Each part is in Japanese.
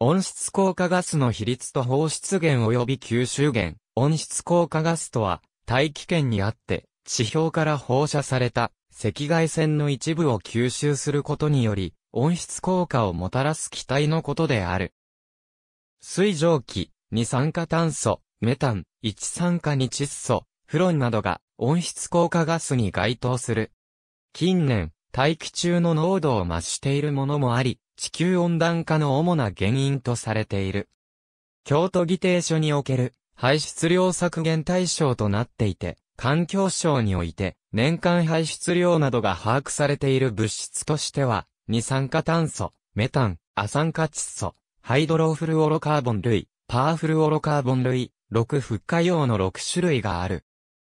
温室効果ガスの比率と放出源及び吸収源、温室効果ガスとは、大気圏にあって、地表から放射された赤外線の一部を吸収することにより、温室効果をもたらす気体のことである。水蒸気、二酸化炭素、メタン、一酸化二窒素、フロンなどが温室効果ガスに該当する。近年、大気中の濃度を増しているものもあり、地球温暖化の主な原因とされている。京都議定書における排出量削減対象となっていて、環境省において年間排出量などが把握されている物質としては、二酸化炭素、メタン、亜酸化窒素、ハイドロフルオロカーボン類、パーフルオロカーボン類、6ッ可用の6種類がある。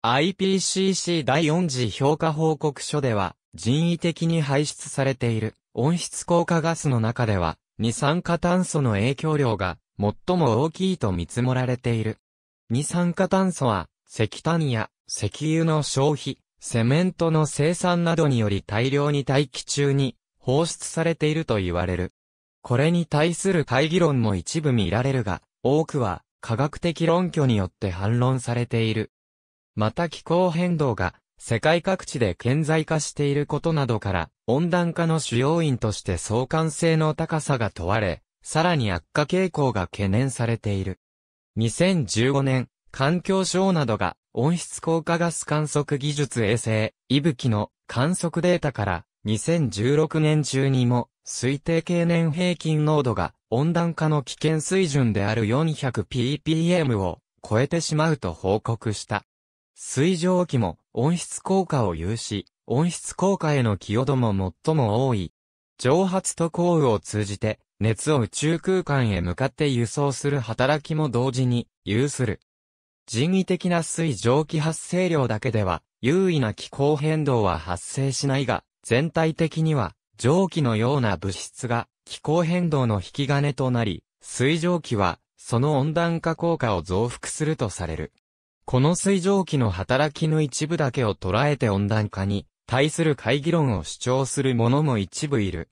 IPCC 第4次評価報告書では、人為的に排出されている温室効果ガスの中では、二酸化炭素の影響量が最も大きいと見積もられている。二酸化炭素は、石炭や石油の消費、セメントの生産などにより大量に大気中に放出されていると言われる。これに対する会議論も一部見られるが、多くは科学的論拠によって反論されている。また気候変動が世界各地で顕在化していることなどから、温暖化の主要因として相関性の高さが問われ、さらに悪化傾向が懸念されている。2015年、環境省などが温室効果ガス観測技術衛星、いぶきの観測データから、2016年中にも推定経年平均濃度が温暖化の危険水準である 400ppm を超えてしまうと報告した。水蒸気も温室効果を有し、温室効果への寄与度も最も多い。蒸発と降雨を通じて、熱を宇宙空間へ向かって輸送する働きも同時に有する。人為的な水蒸気発生量だけでは、優位な気候変動は発生しないが、全体的には、蒸気のような物質が気候変動の引き金となり、水蒸気は、その温暖化効果を増幅するとされる。この水蒸気の働きの一部だけを捉えて温暖化に対する会議論を主張する者も一部いる。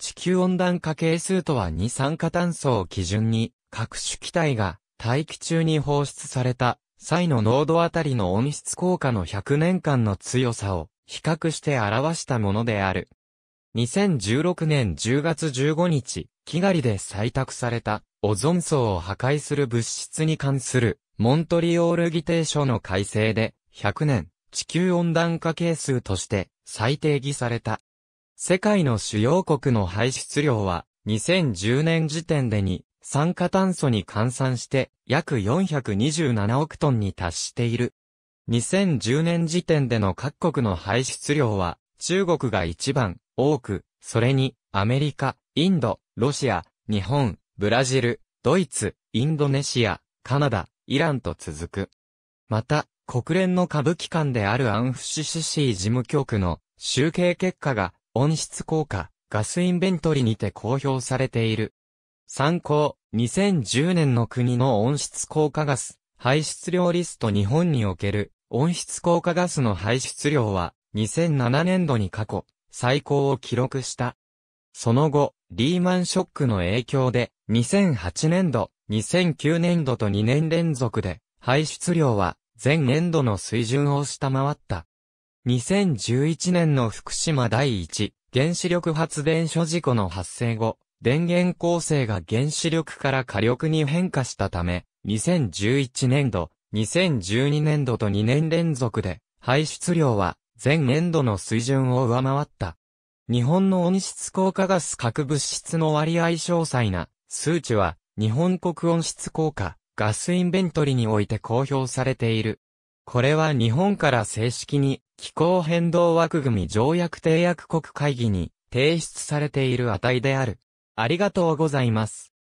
地球温暖化係数とは二酸化炭素を基準に各種気体が大気中に放出された際の濃度あたりの温室効果の100年間の強さを比較して表したものである。2016年10月15日、キガリで採択されたオゾン層を破壊する物質に関するモントリオール議定書の改正で、100年、地球温暖化係数として再定義された。世界の主要国の排出量は、2010年時点でに、酸化炭素に換算して約427億トンに達している。2010年時点での各国の排出量は、中国が一番多く、それにアメリカ、インド、ロシア、日本、ブラジル、ドイツ、インドネシア、カナダ、イランと続く。また、国連の下部機関であるアンフシシシー事務局の集計結果が温室効果、ガスインベントリにて公表されている。参考、2010年の国の温室効果ガス排出量リスト日本における温室効果ガスの排出量は2007年度に過去最高を記録した。その後、リーマンショックの影響で2008年度2009年度と2年連続で、排出量は前年度の水準を下回った。2011年の福島第一原子力発電所事故の発生後、電源構成が原子力から火力に変化したため、2011年度、2012年度と2年連続で、排出量は前年度の水準を上回った。日本の温室効果ガス核物質の割合詳細な数値は日本国温室効果、ガスインベントリにおいて公表されている。これは日本から正式に気候変動枠組条約締約国会議に提出されている値である。ありがとうございます。